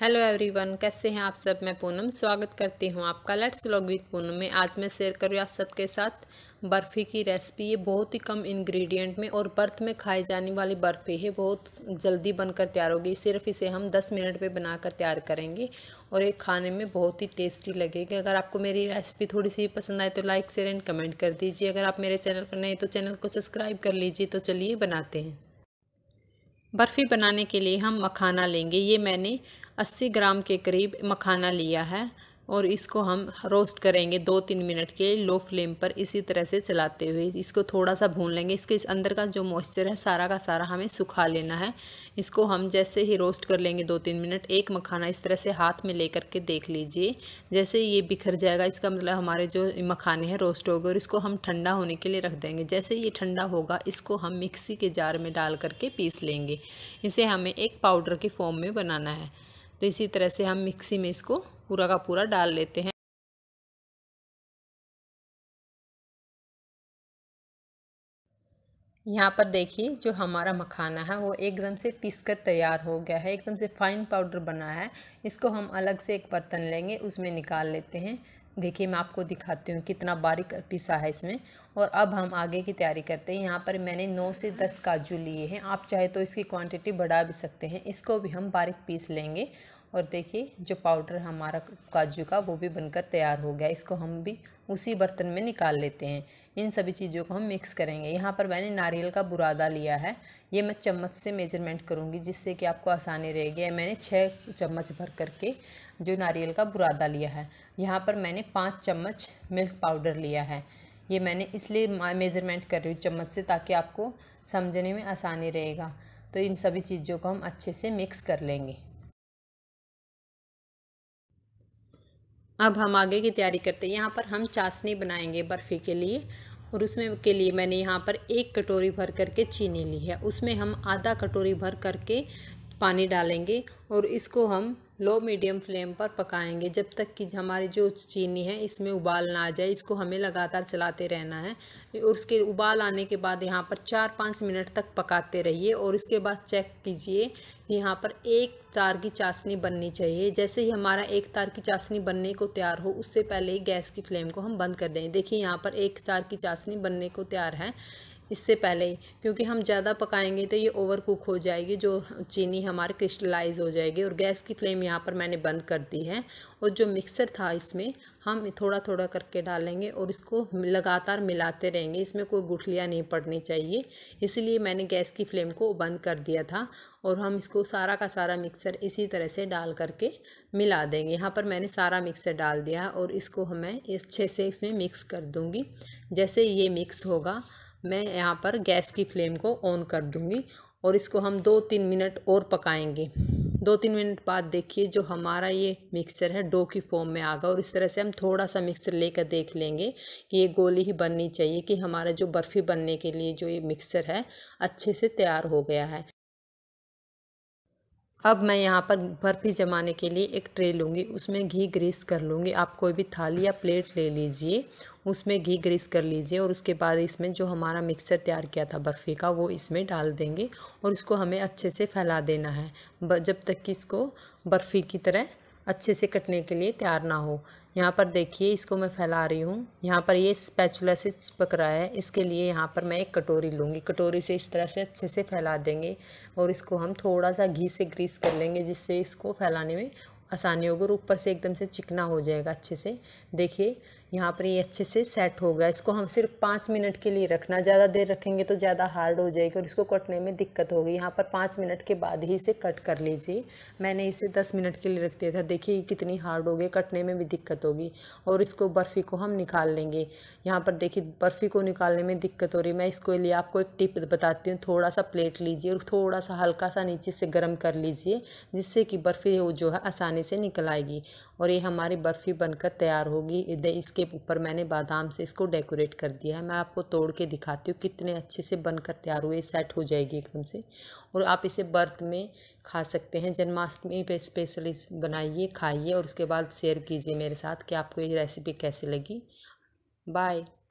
hello everyone कैसे हैं आप सब मैं पूनम स्वागत करती हूं आपका लेट्स व्लॉग विद पूनम में आज मैं शेयर करूँ आप सबके साथ बर्फ़ी की रेसिपी ये बहुत ही कम इंग्रेडिएंट में और बर्थ में खाई जाने वाली बर्फ़ी है बहुत जल्दी बनकर तैयार होगी सिर्फ इसे हम 10 मिनट में बनाकर तैयार करेंगे और ये खाने में बहुत ही टेस्टी लगेगी अगर आपको मेरी रेसिपी थोड़ी सी पसंद आए तो लाइक शेयर एंड कमेंट कर दीजिए अगर आप मेरे चैनल पर नए तो चैनल को सब्सक्राइब कर लीजिए तो चलिए बनाते हैं बर्फ़ी बनाने के लिए हम मखाना लेंगे ये मैंने 80 ग्राम के करीब मखाना लिया है और इसको हम रोस्ट करेंगे दो तीन मिनट के लो फ्लेम पर इसी तरह से चलाते हुए इसको थोड़ा सा भून लेंगे इसके इस अंदर का जो मॉइस्चर है सारा का सारा हमें सुखा लेना है इसको हम जैसे ही रोस्ट कर लेंगे दो तीन मिनट एक मखाना इस तरह से हाथ में लेकर के देख लीजिए जैसे ये बिखर जाएगा इसका मतलब हमारे जो मखाने हैं रोस्ट हो गए और इसको हम ठंडा होने के लिए रख देंगे जैसे ये ठंडा होगा इसको हम मिक्सी के जार में डाल करके पीस लेंगे इसे हमें एक पाउडर के फॉर्म में बनाना है तो इसी तरह से हम मिक्सी में इसको पूरा का पूरा डाल लेते हैं यहाँ पर देखिए जो हमारा मखाना है वो एकदम से पीस कर तैयार हो गया है एकदम से फाइन पाउडर बना है इसको हम अलग से एक बर्तन लेंगे उसमें निकाल लेते हैं देखिए मैं आपको दिखाती हूँ कितना बारीक पिसा है इसमें और अब हम आगे की तैयारी करते हैं यहाँ पर मैंने नौ से दस काजू लिए हैं आप चाहे तो इसकी क्वांटिटी बढ़ा भी सकते हैं इसको भी हम बारीक पीस लेंगे और देखिए जो पाउडर हमारा काजू का वो भी बनकर तैयार हो गया इसको हम भी उसी बर्तन में निकाल लेते हैं इन सभी चीज़ों को हम मिक्स करेंगे यहाँ पर मैंने नारियल का बुरादा लिया है ये मैं चम्मच से मेजरमेंट करूँगी जिससे कि आपको आसानी रहेगी मैंने छः चम्मच भर करके जो नारियल का बुरादा लिया है यहाँ पर मैंने पाँच चम्मच मिल्क पाउडर लिया है ये मैंने इसलिए मेज़रमेंट कर रही हूँ चम्मच से ताकि आपको समझने में आसानी रहेगा तो इन सभी चीज़ों को हम अच्छे से मिक्स कर लेंगे अब हम आगे की तैयारी करते हैं यहाँ पर हम चाशनी बनाएंगे बर्फ़ी के लिए और उसमें के लिए मैंने यहाँ पर एक कटोरी भर करके चीनी ली है उसमें हम आधा कटोरी भर करके पानी डालेंगे और इसको हम लो मीडियम फ्लेम पर पकाएंगे जब तक कि हमारी जो चीनी है इसमें उबाल ना आ जाए इसको हमें लगातार चलाते रहना है और उसके उबाल आने के बाद यहाँ पर चार पाँच मिनट तक पकाते रहिए और इसके बाद चेक कीजिए यहाँ पर एक तार की चाशनी बननी चाहिए जैसे ही हमारा एक तार की चाशनी बनने को तैयार हो उससे पहले ही गैस की फ्लेम को हम बंद कर दें देखिए यहाँ पर एक तार की चाशनी बनने को तैयार है इससे पहले क्योंकि हम ज़्यादा पकाएंगे तो ये ओवर कुक हो जाएगी जो चीनी हमारी क्रिस्टलाइज हो जाएगी और गैस की फ्लेम यहाँ पर मैंने बंद कर दी है और जो मिक्सर था इसमें हम थोड़ा थोड़ा करके डालेंगे और इसको लगातार मिलाते रहेंगे इसमें कोई गुठलियाँ नहीं पड़नी चाहिए इसलिए मैंने गैस की फ्लेम को बंद कर दिया था और हम इसको सारा का सारा मिक्सर इसी तरह से डाल करके मिला देंगे यहाँ पर मैंने सारा मिक्सर डाल दिया और इसको हमें अच्छे से इसमें मिक्स कर दूँगी जैसे ये मिक्स होगा मैं यहाँ पर गैस की फ्लेम को ऑन कर दूँगी और इसको हम दो तीन मिनट और पकाएंगे दो तीन मिनट बाद देखिए जो हमारा ये मिक्सर है डो की फॉर्म में आ गया और इस तरह से हम थोड़ा सा मिक्सर लेकर देख लेंगे कि ये गोली ही बननी चाहिए कि हमारा जो बर्फ़ी बनने के लिए जो ये मिक्सर है अच्छे से तैयार हो गया है अब मैं यहाँ पर बर्फ़ी जमाने के लिए एक ट्रे लूँगी उसमें घी ग्रीस कर लूँगी आप कोई भी थाली या प्लेट ले लीजिए उसमें घी ग्रीस कर लीजिए और उसके बाद इसमें जो हमारा मिक्सर तैयार किया था बर्फ़ी का वो इसमें डाल देंगे और उसको हमें अच्छे से फैला देना है जब तक कि इसको बर्फ़ी की तरह अच्छे से कटने के लिए तैयार ना हो यहाँ पर देखिए इसको मैं फैला रही हूँ यहाँ पर ये स्पैचुला से चिपक रहा है इसके लिए यहाँ पर मैं एक कटोरी लूँगी कटोरी से इस तरह से अच्छे से फैला देंगे और इसको हम थोड़ा सा घी से ग्रीस कर लेंगे जिससे इसको फैलाने में आसानी होगी और ऊपर से एकदम से चिकना हो जाएगा अच्छे से देखिए यहाँ पर ये अच्छे से सेट हो गया इसको हम सिर्फ पाँच मिनट के लिए रखना ज़्यादा देर रखेंगे तो ज़्यादा हार्ड हो जाएगी और इसको कटने में दिक्कत होगी यहाँ पर पाँच मिनट के बाद ही इसे कट कर लीजिए मैंने इसे दस मिनट के लिए रख दिया था देखिए कितनी हार्ड हो गई कटने में भी दिक्कत होगी और इसको बर्फ़ी को हम निकाल लेंगे यहाँ पर देखिए बर्फ़ी को निकालने में दिक्कत हो रही मैं इसके लिए आपको एक टिप बताती हूँ थोड़ा सा प्लेट लीजिए और थोड़ा सा हल्का सा नीचे से गर्म कर लीजिए जिससे कि बर्फ़ी जो है आसानी से निकल आएगी और ये हमारी बर्फ़ी बनकर तैयार होगी इसके ऊपर मैंने बादाम से इसको डेकोरेट कर दिया है मैं आपको तोड़ के दिखाती हूँ कितने अच्छे से बनकर तैयार हुए सेट हो जाएगी एकदम से और आप इसे बर्थ में खा सकते हैं जन्माष्टमी पे स्पेशली बनाइए खाइए और उसके बाद शेयर कीजिए मेरे साथ कि आपको ये रेसिपी कैसी लगी बाय